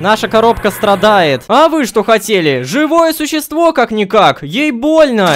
Наша коробка страдает. А вы что хотели? Живое существо как-никак. Ей больно.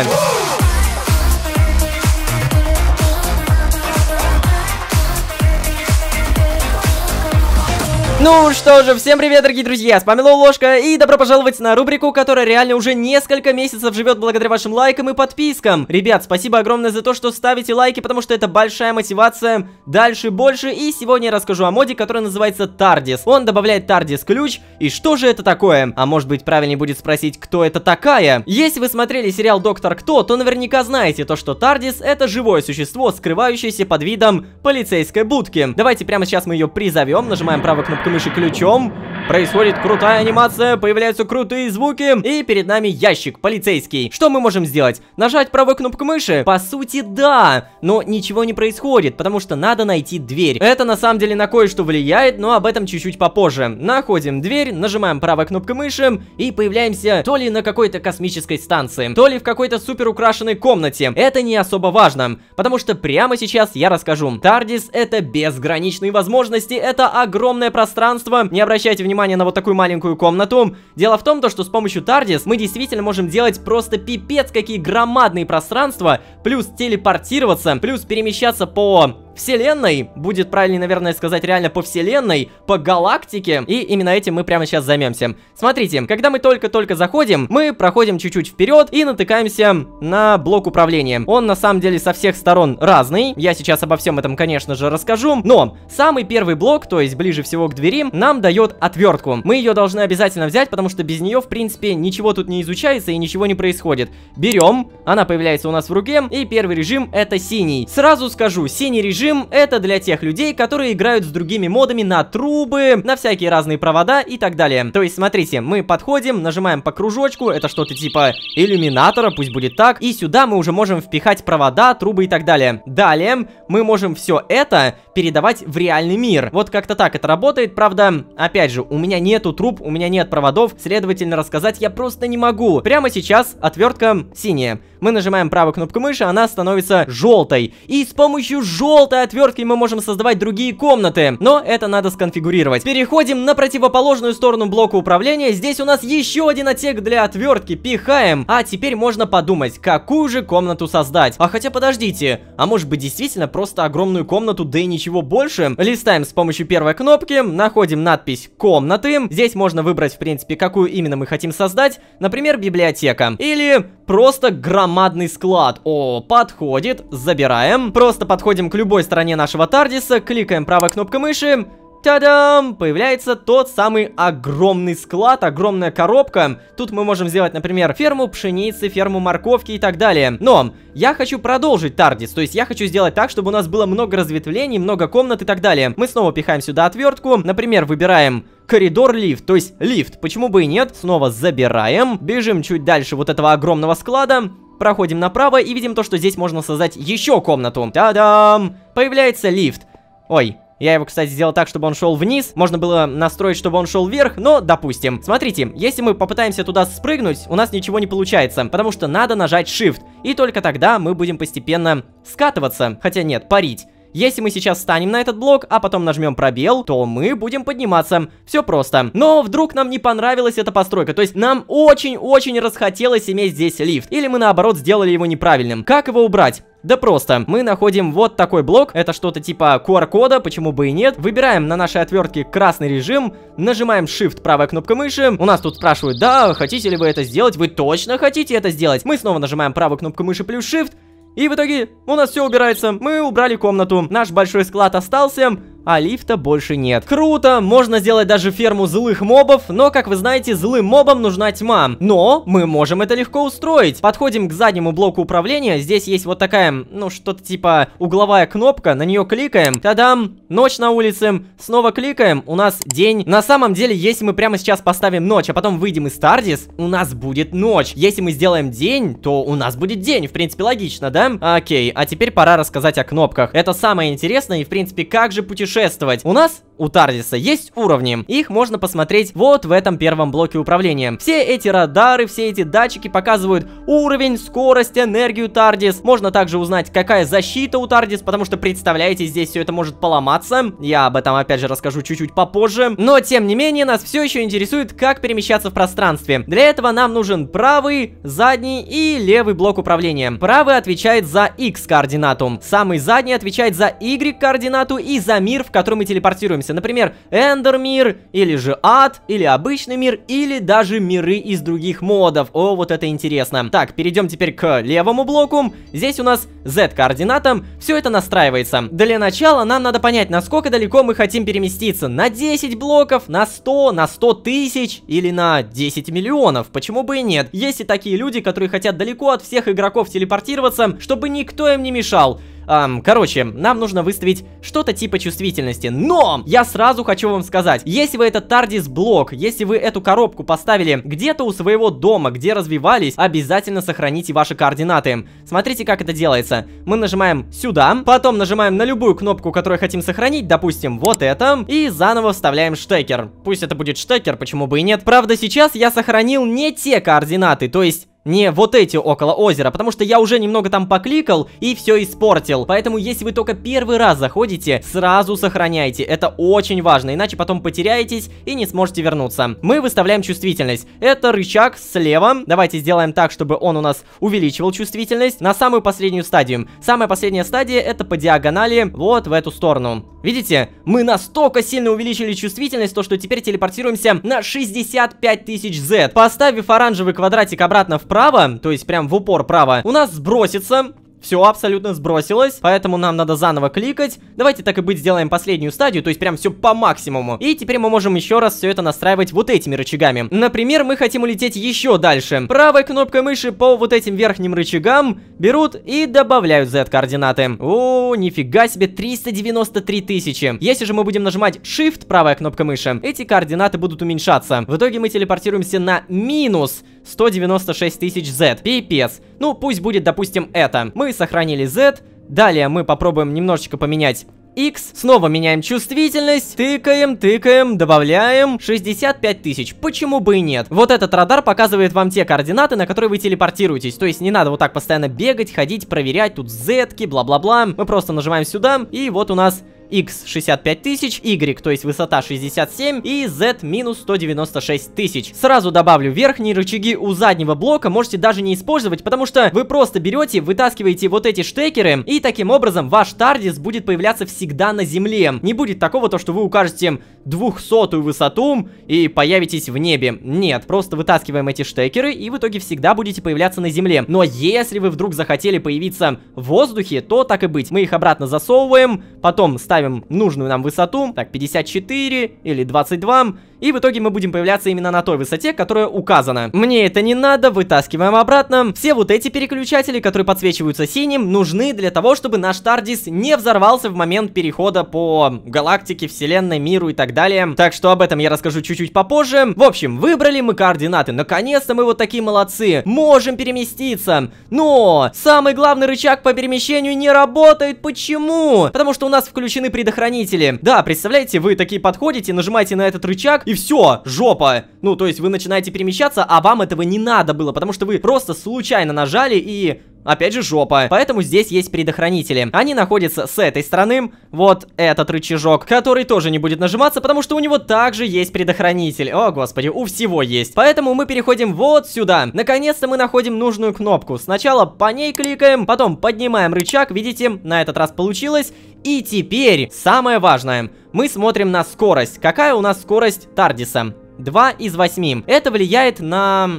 Ну что же, всем привет, дорогие друзья, с вами Лоу Ложка, и добро пожаловать на рубрику, которая реально уже несколько месяцев живет благодаря вашим лайкам и подпискам. Ребят, спасибо огромное за то, что ставите лайки, потому что это большая мотивация дальше больше, и сегодня я расскажу о моде, который называется Тардис. Он добавляет Тардис ключ, и что же это такое? А может быть правильнее будет спросить, кто это такая? Если вы смотрели сериал Доктор Кто, то наверняка знаете то, что Тардис это живое существо, скрывающееся под видом полицейской будки. Давайте прямо сейчас мы ее призовем, нажимаем правую кнопку мыши ключом. Происходит крутая анимация, появляются крутые звуки, и перед нами ящик полицейский. Что мы можем сделать? Нажать правой кнопкой мыши? По сути, да, но ничего не происходит, потому что надо найти дверь. Это на самом деле на кое-что влияет, но об этом чуть-чуть попозже. Находим дверь, нажимаем правой кнопкой мыши, и появляемся то ли на какой-то космической станции, то ли в какой-то супер украшенной комнате. Это не особо важно, потому что прямо сейчас я расскажу. Тардис это безграничные возможности, это огромное пространство, пространство. Не обращайте внимания на вот такую маленькую комнату. Дело в том, то, что с помощью Тардис мы действительно можем делать просто пипец какие громадные пространства, плюс телепортироваться, плюс перемещаться по вселенной, будет правильнее, наверное, сказать реально по вселенной, по галактике, и именно этим мы прямо сейчас займемся. Смотрите, когда мы только-только заходим, мы проходим чуть-чуть вперед и натыкаемся на блок управления. Он на самом деле со всех сторон разный, я сейчас обо всем этом, конечно же, расскажу, но самый первый блок, то есть ближе всего к двери, нам дает отвертку. Мы ее должны обязательно взять, потому что без нее, в принципе, ничего тут не изучается и ничего не происходит. Берем, она появляется у нас в руке, и первый режим это синий. Сразу скажу, синий режим режим — это для тех людей, которые играют с другими модами на трубы, на всякие разные провода и так далее. То есть, смотрите, мы подходим, нажимаем по кружочку, это что-то типа иллюминатора, пусть будет так, и сюда мы уже можем впихать провода, трубы и так далее. Далее мы можем все это передавать в реальный мир. Вот как-то так это работает, правда, опять же, у меня нету труб, у меня нет проводов, следовательно, рассказать я просто не могу. Прямо сейчас отвертка синяя. Мы нажимаем правую кнопку мыши, она становится желтой. И с помощью желтой отвертки мы можем создавать другие комнаты, но это надо сконфигурировать. Переходим на противоположную сторону блока управления, здесь у нас еще один отсек для отвертки, пихаем. А теперь можно подумать, какую же комнату создать. А хотя подождите, а может быть действительно просто огромную комнату, да и ничего ничего больше. Листаем с помощью первой кнопки, находим надпись «Комнаты». Здесь можно выбрать, в принципе, какую именно мы хотим создать. Например, библиотека. Или просто громадный склад. О, подходит. Забираем. Просто подходим к любой стороне нашего Тардиса, кликаем правой кнопкой мыши, Та-дам! Появляется тот самый огромный склад, огромная коробка. Тут мы можем сделать, например, ферму пшеницы, ферму морковки и так далее. Но я хочу продолжить Тардис, то есть я хочу сделать так, чтобы у нас было много разветвлений, много комнат и так далее. Мы снова пихаем сюда отвертку, например, выбираем коридор лифт, то есть лифт, почему бы и нет, снова забираем, бежим чуть дальше вот этого огромного склада, проходим направо и видим то, что здесь можно создать еще комнату. Та-дам! Появляется лифт. Ой, я его, кстати, сделал так, чтобы он шел вниз. Можно было настроить, чтобы он шел вверх, но допустим. Смотрите, если мы попытаемся туда спрыгнуть, у нас ничего не получается, потому что надо нажать Shift. И только тогда мы будем постепенно скатываться. Хотя нет, парить. Если мы сейчас встанем на этот блок, а потом нажмем пробел, то мы будем подниматься. Все просто. Но вдруг нам не понравилась эта постройка, то есть нам очень-очень расхотелось иметь здесь лифт. Или мы наоборот сделали его неправильным. Как его убрать? Да просто. Мы находим вот такой блок. Это что-то типа QR-кода, почему бы и нет. Выбираем на нашей отвертке красный режим, нажимаем Shift правая кнопка мыши. У нас тут спрашивают, да, хотите ли вы это сделать? Вы точно хотите это сделать? Мы снова нажимаем правую кнопку мыши плюс Shift, и в итоге у нас все убирается. Мы убрали комнату. Наш большой склад остался а лифта больше нет. Круто, можно сделать даже ферму злых мобов, но, как вы знаете, злым мобам нужна тьма. Но мы можем это легко устроить. Подходим к заднему блоку управления, здесь есть вот такая, ну, что-то типа угловая кнопка, на нее кликаем, тадам, ночь на улице, снова кликаем, у нас день. На самом деле, если мы прямо сейчас поставим ночь, а потом выйдем из Тардис, у нас будет ночь. Если мы сделаем день, то у нас будет день, в принципе, логично, да? Окей, а теперь пора рассказать о кнопках. Это самое интересное и, в принципе, как же путешествовать путешествовать. У нас у Тардиса есть уровни. Их можно посмотреть вот в этом первом блоке управления. Все эти радары, все эти датчики показывают уровень, скорость, энергию Тардис. Можно также узнать, какая защита у Тардис, потому что, представляете, здесь все это может поломаться. Я об этом, опять же, расскажу чуть-чуть попозже. Но, тем не менее, нас все еще интересует, как перемещаться в пространстве. Для этого нам нужен правый, задний и левый блок управления. Правый отвечает за X координату, самый задний отвечает за Y координату и за мир в который мы телепортируемся. Например, Эндермир или же ад, или обычный мир, или даже миры из других модов. О, вот это интересно. Так, перейдем теперь к левому блоку. Здесь у нас Z-координатам. Все это настраивается. Для начала нам надо понять, насколько далеко мы хотим переместиться. На 10 блоков, на 100, на 100 тысяч или на 10 миллионов. Почему бы и нет? Есть и такие люди, которые хотят далеко от всех игроков телепортироваться, чтобы никто им не мешал. Эм, короче, нам нужно выставить что-то типа чувствительности. Но я сразу хочу вам сказать, если вы этот Тардис блок, если вы эту коробку поставили где-то у своего дома, где развивались, обязательно сохраните ваши координаты. Смотрите, как это делается. Мы нажимаем сюда, потом нажимаем на любую кнопку, которую хотим сохранить, допустим, вот это, и заново вставляем штекер. Пусть это будет штекер, почему бы и нет. Правда, сейчас я сохранил не те координаты, то есть не вот эти около озера, потому что я уже немного там покликал и все испортил. Поэтому, если вы только первый раз заходите, сразу сохраняйте. Это очень важно, иначе потом потеряетесь и не сможете вернуться. Мы выставляем чувствительность. Это рычаг слева. Давайте сделаем так, чтобы он у нас увеличивал чувствительность на самую последнюю стадию. Самая последняя стадия это по диагонали вот в эту сторону. Видите, мы настолько сильно увеличили чувствительность, то что теперь телепортируемся на 65 тысяч Z. Поставив оранжевый квадратик обратно в вправо, то есть прям в упор право, у нас сбросится все абсолютно сбросилось, поэтому нам надо заново кликать. Давайте так и быть сделаем последнюю стадию, то есть прям все по максимуму. И теперь мы можем еще раз все это настраивать вот этими рычагами. Например, мы хотим улететь еще дальше. Правой кнопкой мыши по вот этим верхним рычагам берут и добавляют Z-координаты. О, нифига себе, 393 тысячи. Если же мы будем нажимать Shift, правая кнопка мыши, эти координаты будут уменьшаться. В итоге мы телепортируемся на минус 196 тысяч Z. Пипец. Ну, пусть будет, допустим, это. Мы сохранили Z, далее мы попробуем немножечко поменять X, снова меняем чувствительность, тыкаем, тыкаем, добавляем 65 тысяч, почему бы и нет? Вот этот радар показывает вам те координаты, на которые вы телепортируетесь, то есть не надо вот так постоянно бегать, ходить, проверять, тут зетки, бла-бла-бла, мы просто нажимаем сюда, и вот у нас X 65 тысяч, Y, то есть высота 67 и Z минус 196 тысяч. Сразу добавлю, верхние рычаги у заднего блока можете даже не использовать, потому что вы просто берете, вытаскиваете вот эти штекеры и таким образом ваш TARDIS будет появляться всегда на земле. Не будет такого, то что вы укажете 200 высоту и появитесь в небе. Нет, просто вытаскиваем эти штекеры и в итоге всегда будете появляться на земле. Но если вы вдруг захотели появиться в воздухе, то так и быть. Мы их обратно засовываем, потом ставим ставим нужную нам высоту, так, 54 или 22, и в итоге мы будем появляться именно на той высоте, которая указана. Мне это не надо, вытаскиваем обратно. Все вот эти переключатели, которые подсвечиваются синим, нужны для того, чтобы наш Тардис не взорвался в момент перехода по галактике, вселенной, миру и так далее. Так что об этом я расскажу чуть-чуть попозже. В общем, выбрали мы координаты. Наконец-то мы вот такие молодцы. Можем переместиться. Но самый главный рычаг по перемещению не работает. Почему? Потому что у нас включены предохранители. Да, представляете, вы такие подходите, нажимаете на этот рычаг, и все, жопа. Ну, то есть вы начинаете перемещаться, а вам этого не надо было, потому что вы просто случайно нажали и опять же жопа. Поэтому здесь есть предохранители. Они находятся с этой стороны, вот этот рычажок, который тоже не будет нажиматься, потому что у него также есть предохранитель. О, господи, у всего есть. Поэтому мы переходим вот сюда. Наконец-то мы находим нужную кнопку. Сначала по ней кликаем, потом поднимаем рычаг, видите, на этот раз получилось. И теперь самое важное. Мы смотрим на скорость. Какая у нас скорость Тардиса? 2 из 8. Это влияет на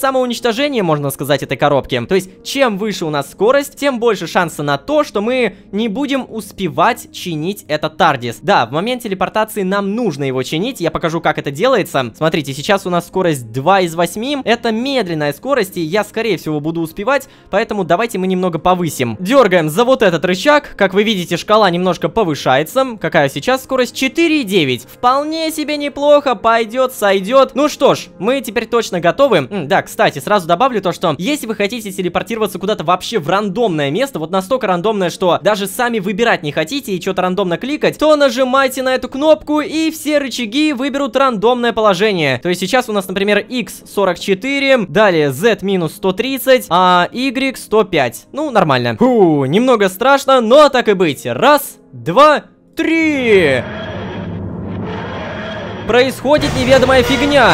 самоуничтожение, можно сказать, этой коробки. То есть, чем выше у нас скорость, тем больше шанса на то, что мы не будем успевать чинить этот тардис. Да, в момент телепортации нам нужно его чинить, я покажу, как это делается. Смотрите, сейчас у нас скорость 2 из 8, это медленная скорость, и я, скорее всего, буду успевать, поэтому давайте мы немного повысим. Дергаем за вот этот рычаг, как вы видите, шкала немножко повышается. Какая сейчас скорость? 4,9. Вполне себе неплохо, пойдет, сойдет. Ну что ж, мы теперь точно готовы да, кстати, сразу добавлю то, что если вы хотите телепортироваться куда-то вообще в рандомное место, вот настолько рандомное, что даже сами выбирать не хотите и что-то рандомно кликать, то нажимайте на эту кнопку и все рычаги выберут рандомное положение. То есть сейчас у нас, например, x44, далее z минус 130, а y 105. Ну, нормально. Фу, немного страшно, но так и быть. Раз, два, три происходит неведомая фигня.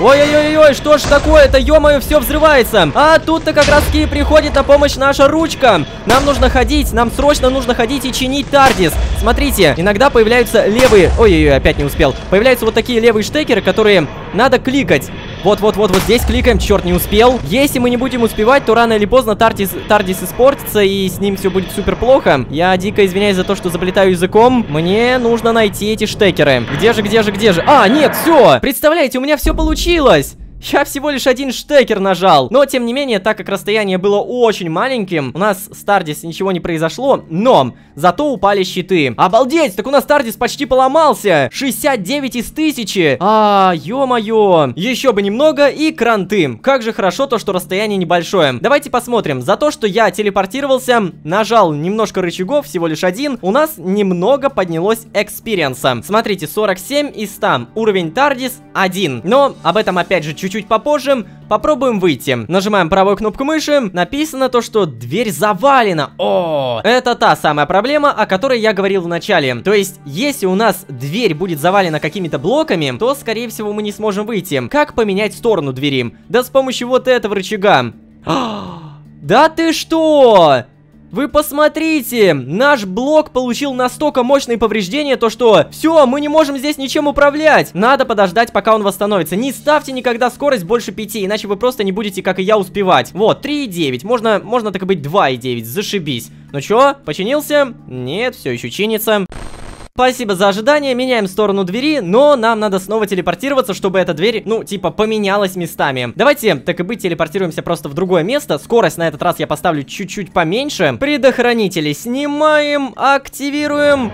Ой-ой-ой, что ж такое-то, ё-моё, все взрывается. А тут-то как раз таки приходит на помощь наша ручка. Нам нужно ходить, нам срочно нужно ходить и чинить Тардис. Смотрите, иногда появляются левые... Ой-ой-ой, опять не успел. Появляются вот такие левые штекеры, которые надо кликать. Вот-вот-вот, вот здесь кликаем, черт, не успел. Если мы не будем успевать, то рано или поздно Тардис, Тардис испортится, и с ним все будет супер плохо. Я дико извиняюсь за то, что заплетаю языком. Мне нужно найти эти штекеры. Где же, где же, где же? А, нет, все! Представляете, у меня все получилось! Я всего лишь один штекер нажал. Но, тем не менее, так как расстояние было очень маленьким, у нас с Тардис ничего не произошло, но зато упали щиты. Обалдеть, так у нас Тардис почти поломался. 69 из 1000. А, ё-моё. Еще бы немного и кранты. Как же хорошо то, что расстояние небольшое. Давайте посмотрим. За то, что я телепортировался, нажал немножко рычагов, всего лишь один, у нас немного поднялось экспириенса. Смотрите, 47 из 100. Уровень Тардис 1. Но об этом опять же чуть чуть попозже, попробуем выйти. Нажимаем правую кнопку мыши, написано то, что дверь завалена. О, это та самая проблема, о которой я говорил в начале. То есть, если у нас дверь будет завалена какими-то блоками, то, скорее всего, мы не сможем выйти. Как поменять сторону двери? Да с помощью вот этого рычага. да ты что? Вы посмотрите, наш блок получил настолько мощные повреждения, то что все, мы не можем здесь ничем управлять. Надо подождать, пока он восстановится. Не ставьте никогда скорость больше 5, иначе вы просто не будете, как и я, успевать. Вот, 3,9. Можно, можно так и быть 2,9. Зашибись. Ну чё, починился? Нет, все еще чинится. Спасибо за ожидание, меняем сторону двери, но нам надо снова телепортироваться, чтобы эта дверь, ну, типа, поменялась местами. Давайте, так и быть, телепортируемся просто в другое место. Скорость на этот раз я поставлю чуть-чуть поменьше. Предохранители снимаем, активируем...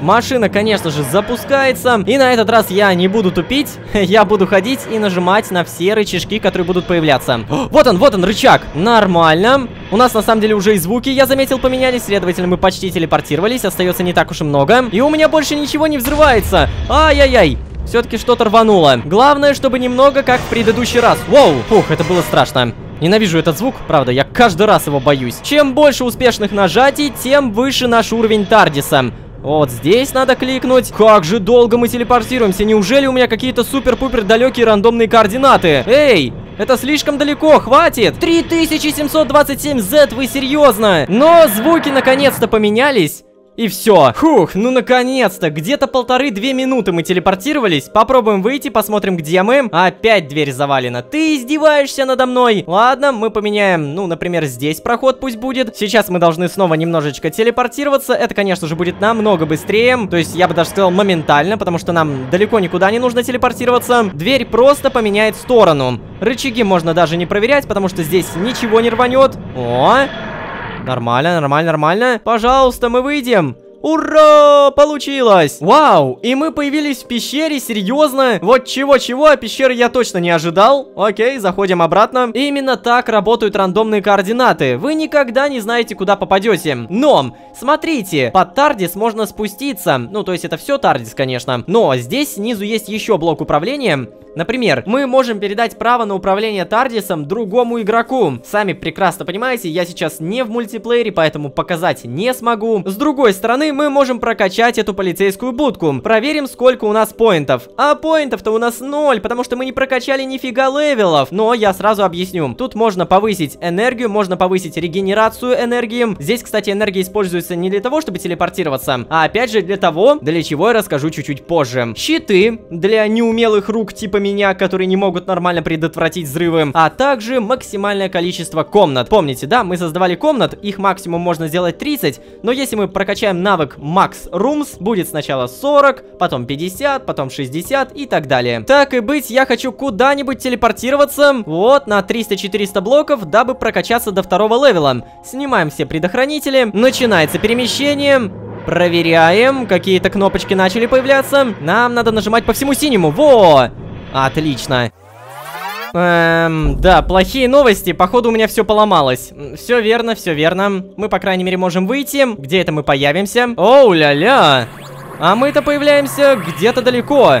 Машина, конечно же, запускается. И на этот раз я не буду тупить. Я буду ходить и нажимать на все рычажки, которые будут появляться. О, вот он, вот он, рычаг. Нормально. У нас, на самом деле, уже и звуки, я заметил, поменялись. Следовательно, мы почти телепортировались. Остается не так уж и много. И у меня больше ничего не взрывается. Ай-яй-яй. Все-таки что-то рвануло. Главное, чтобы немного, как в предыдущий раз. Воу! Фух, это было страшно. Ненавижу этот звук, правда, я каждый раз его боюсь. Чем больше успешных нажатий, тем выше наш уровень Тардиса. Вот здесь надо кликнуть. Как же долго мы телепортируемся. Неужели у меня какие-то супер-пупер далекие рандомные координаты? Эй, это слишком далеко, хватит! 3727Z, вы серьезно? Но звуки наконец-то поменялись. И все. Фух, ну наконец-то. Где-то полторы-две минуты мы телепортировались. Попробуем выйти, посмотрим, где мы. Опять дверь завалена. Ты издеваешься надо мной? Ладно, мы поменяем, ну, например, здесь проход пусть будет. Сейчас мы должны снова немножечко телепортироваться. Это, конечно же, будет намного быстрее. То есть, я бы даже сказал, моментально, потому что нам далеко никуда не нужно телепортироваться. Дверь просто поменяет сторону. Рычаги можно даже не проверять, потому что здесь ничего не рванет. О, Нормально, нормально, нормально. Пожалуйста, мы выйдем. Ура! Получилось! Вау! И мы появились в пещере, серьезно? Вот чего-чего, а пещеры я точно не ожидал. Окей, заходим обратно. И именно так работают рандомные координаты. Вы никогда не знаете, куда попадете. Но, смотрите, под Тардис можно спуститься. Ну, то есть это все Тардис, конечно. Но здесь снизу есть еще блок управления. Например, мы можем передать право на управление Тардисом другому игроку. Сами прекрасно понимаете, я сейчас не в мультиплеере, поэтому показать не смогу. С другой стороны, мы можем прокачать эту полицейскую будку. Проверим, сколько у нас поинтов. А поинтов-то у нас ноль, потому что мы не прокачали нифига левелов. Но я сразу объясню. Тут можно повысить энергию, можно повысить регенерацию энергии. Здесь, кстати, энергия используется не для того, чтобы телепортироваться, а опять же для того, для чего я расскажу чуть-чуть позже. Щиты для неумелых рук типа меня, которые не могут нормально предотвратить взрывы, а также максимальное количество комнат. Помните, да, мы создавали комнат, их максимум можно сделать 30, но если мы прокачаем навык добавок Max Rooms будет сначала 40, потом 50, потом 60 и так далее. Так и быть, я хочу куда-нибудь телепортироваться, вот, на 300-400 блоков, дабы прокачаться до второго левела. Снимаем все предохранители, начинается перемещение... Проверяем, какие-то кнопочки начали появляться. Нам надо нажимать по всему синему. Во! Отлично. Эм, да, плохие новости. Походу у меня все поломалось. Все верно, все верно. Мы, по крайней мере, можем выйти. Где это мы появимся? Оу, ля-ля. А мы-то появляемся где-то далеко.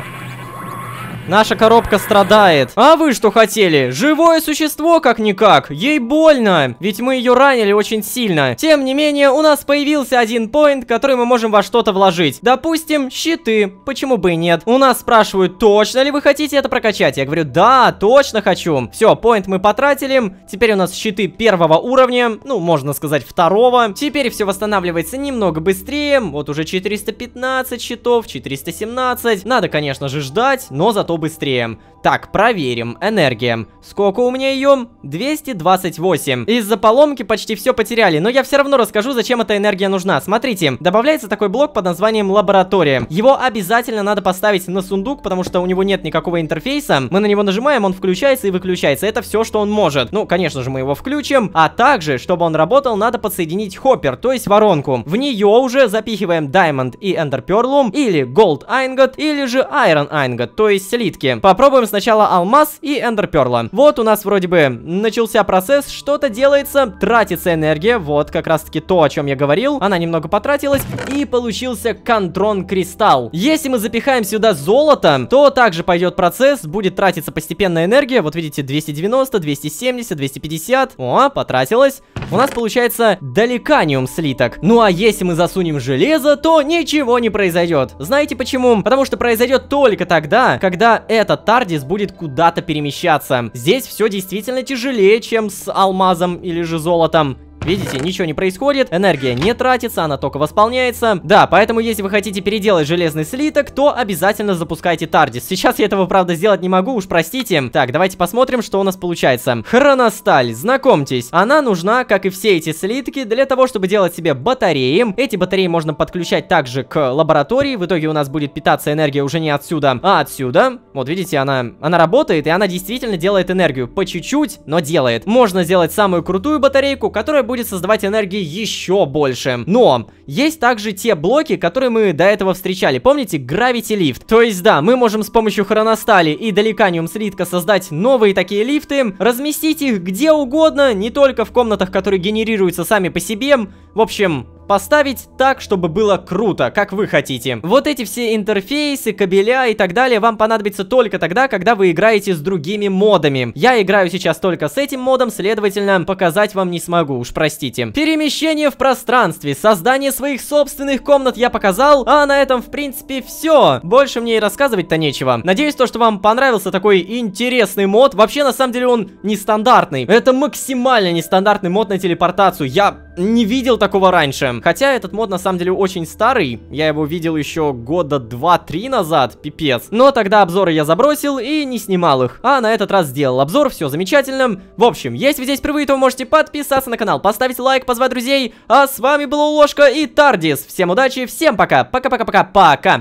Наша коробка страдает. А вы что хотели? Живое существо, как-никак. Ей больно. Ведь мы ее ранили очень сильно. Тем не менее, у нас появился один поинт, который мы можем во что-то вложить. Допустим, щиты. Почему бы и нет? У нас спрашивают, точно ли вы хотите это прокачать? Я говорю, да, точно хочу. Все, поинт мы потратили. Теперь у нас щиты первого уровня. Ну, можно сказать, второго. Теперь все восстанавливается немного быстрее. Вот уже 415 щитов, 417. Надо, конечно же, ждать, но зато быстрее. Так, проверим. Энергия. Сколько у меня ее? 228. Из-за поломки почти все потеряли, но я все равно расскажу, зачем эта энергия нужна. Смотрите, добавляется такой блок под названием лаборатория. Его обязательно надо поставить на сундук, потому что у него нет никакого интерфейса. Мы на него нажимаем, он включается и выключается. Это все, что он может. Ну, конечно же, мы его включим. А также, чтобы он работал, надо подсоединить хоппер, то есть воронку. В нее уже запихиваем Diamond и Ender Pearlum, или Gold Ingot, или же Iron Ingot, то есть слитки. Попробуем сначала сначала алмаз и эндерперла. Вот у нас вроде бы начался процесс, что-то делается, тратится энергия, вот как раз таки то, о чем я говорил. Она немного потратилась, и получился контрон кристалл. Если мы запихаем сюда золото, то также пойдет процесс, будет тратиться постепенно энергия. Вот видите, 290, 270, 250. О, потратилось. У нас получается далеканиум слиток. Ну а если мы засунем железо, то ничего не произойдет. Знаете почему? Потому что произойдет только тогда, когда этот Тардис будет куда-то перемещаться. Здесь все действительно тяжелее, чем с алмазом или же золотом. Видите, ничего не происходит, энергия не тратится, она только восполняется. Да, поэтому если вы хотите переделать железный слиток, то обязательно запускайте Тардис. Сейчас я этого, правда, сделать не могу, уж простите. Так, давайте посмотрим, что у нас получается. Хроносталь, знакомьтесь. Она нужна, как и все эти слитки, для того, чтобы делать себе батареи. Эти батареи можно подключать также к лаборатории. В итоге у нас будет питаться энергия уже не отсюда, а отсюда. Вот видите, она, она работает, и она действительно делает энергию. По чуть-чуть, но делает. Можно сделать самую крутую батарейку, которая будет будет создавать энергии еще больше. Но есть также те блоки, которые мы до этого встречали. Помните? гравити лифт? То есть, да, мы можем с помощью хроностали и доликаниум слитка создать новые такие лифты, разместить их где угодно, не только в комнатах, которые генерируются сами по себе. В общем, поставить так, чтобы было круто, как вы хотите. Вот эти все интерфейсы, кабеля и так далее вам понадобится только тогда, когда вы играете с другими модами. Я играю сейчас только с этим модом, следовательно, показать вам не смогу, уж простите. Перемещение в пространстве, создание своих собственных комнат я показал, а на этом, в принципе, все. Больше мне и рассказывать-то нечего. Надеюсь, то, что вам понравился такой интересный мод. Вообще, на самом деле, он нестандартный. Это максимально нестандартный мод на телепортацию. Я не видел такого раньше. Хотя этот мод на самом деле очень старый, я его видел еще года 2-3 назад, пипец. Но тогда обзоры я забросил и не снимал их, а на этот раз сделал обзор, все замечательно. В общем, если вы здесь впервые, то вы можете подписаться на канал, поставить лайк, позвать друзей. А с вами была Ложка и Тардис. Всем удачи, всем пока, пока-пока-пока, пока.